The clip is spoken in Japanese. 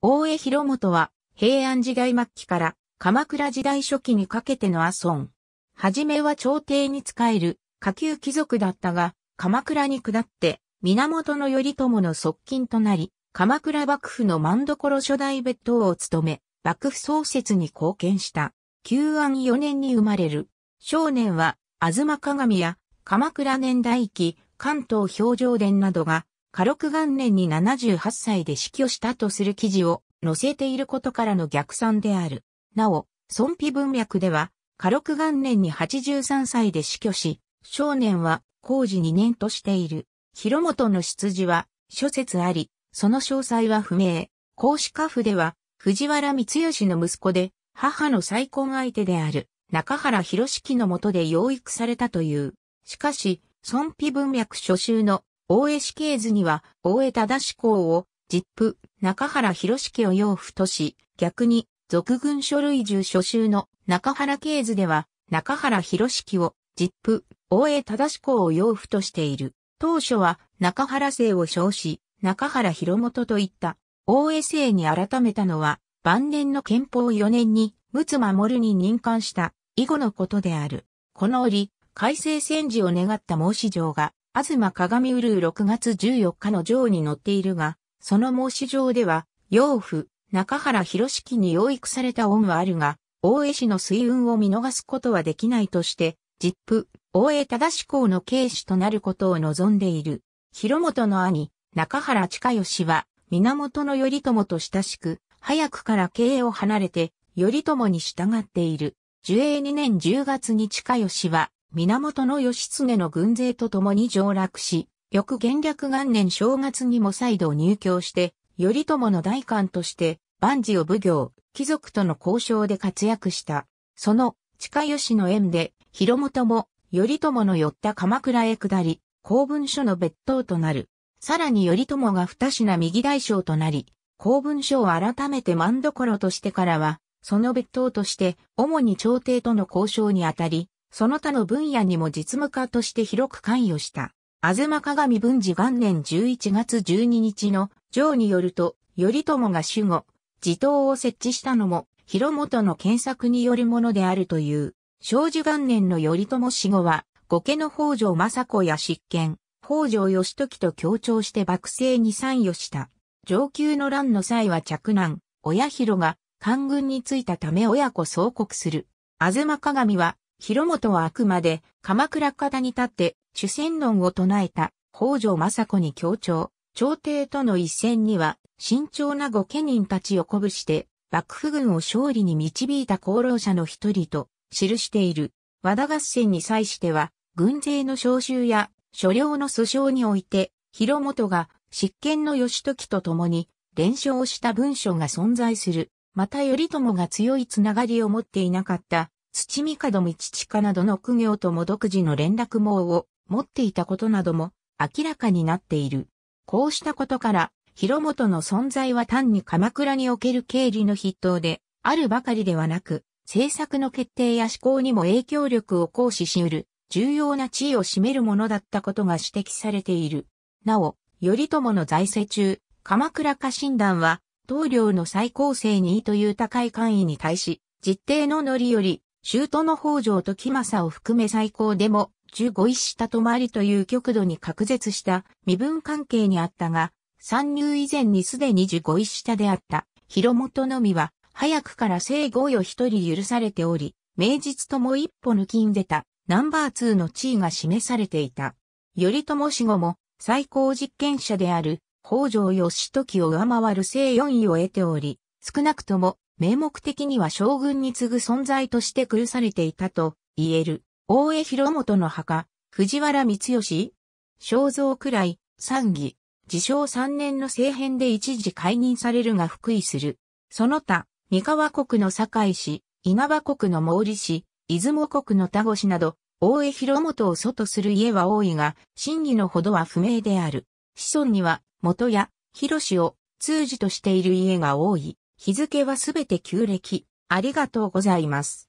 大江広元は平安時代末期から鎌倉時代初期にかけての阿孫。はじめは朝廷に仕える下級貴族だったが、鎌倉に下って源頼朝の側近となり、鎌倉幕府の万所初代別当を務め、幕府創設に貢献した。旧安4年に生まれる。少年は、吾妻鏡や鎌倉年代記、関東表情伝などが火力元年に78歳で死去したとする記事を載せていることからの逆算である。なお、尊妃文脈では、火力元年に83歳で死去し、少年は工事2年としている。広本の出自は諸説あり、その詳細は不明。孔子家父では、藤原光義の息子で、母の再婚相手である、中原博式のもとで養育されたという。しかし、尊妃文脈初秋の大江式刑図には、大江忠志公を、実父、中原博家を養父とし、逆に、俗軍書類住所集の中原刑図では、中原博家を、実父、大江忠志公を養父としている。当初は、中原姓を称し、中原広元といった、大江姓に改めたのは、晩年の憲法4年に、陸奥守に任官した、以後のことである。この折、改正戦時を願った申し状が、東鏡うるう6月14日の上に載っているが、その申し上では、養父、中原博式に養育された恩はあるが、大江氏の水運を見逃すことはできないとして、実父、大江忠志公の警視となることを望んでいる。広本の兄、中原近義は、源頼朝と親しく、早くから経営を離れて、頼朝に従っている。寿永2年10月に近義は、源義経の軍勢と共に上洛し、翌元略元年正月にも再度入京して、頼朝の代官として、万事を奉行、貴族との交渉で活躍した。その、近吉の縁で、広元も、頼朝の寄った鎌倉へ下り、公文書の別当となる。さらに頼朝が二品右大将となり、公文書を改めて万所としてからは、その別当として、主に朝廷との交渉にあたり、その他の分野にも実務家として広く関与した。あずま鏡文治元年11月12日の上によると、頼朝が主語、地頭を設置したのも、広元の検索によるものであるという。正治元年の頼朝死後は、後家の北条政子や執権、北条義時と協調して幕政に参与した。上級の乱の際は着難、親広が、官軍についたため親子総国する。あずま鏡は、広本はあくまで鎌倉方に立って主戦論を唱えた北条政子に強調、朝廷との一戦には慎重な御家人たちを鼓舞して幕府軍を勝利に導いた功労者の一人と記している。和田合戦に際しては軍勢の召集や所領の訴訟において広本が執権の義時と共に連勝した文書が存在する。また頼朝が強いつながりを持っていなかった土見門道かなどの苦行とも独自の連絡網を持っていたことなども明らかになっている。こうしたことから、広元の存在は単に鎌倉における経理の筆頭で、あるばかりではなく、政策の決定や思考にも影響力を行使し得る、重要な地位を占めるものだったことが指摘されている。なお、頼朝の在世中、鎌倉家臣団は、棟梁の最高生にという高い官位に対し、実定の則より舅の北条時政を含め最高でも、15位下止まりという極度に隔絶した身分関係にあったが、参入以前にすでに15位下であった広本のみは、早くから生後よ一人許されており、名実とも一歩抜きんでた、ナンバー2の地位が示されていた。頼朝死後も、最高実験者である、北条義時を上回る正4位を得ており、少なくとも、名目的には将軍に次ぐ存在として崩されていたと言える。大江広元の墓、藤原光義肖像くらい、三義、自称三年の政変で一時解任されるが復位する。その他、三河国の堺市、稲葉国の毛利市、出雲国の田越など、大江広元を祖とする家は多いが、真偽のほどは不明である。子孫には、元や、広氏を、通じとしている家が多い。日付はすべて旧暦。ありがとうございます。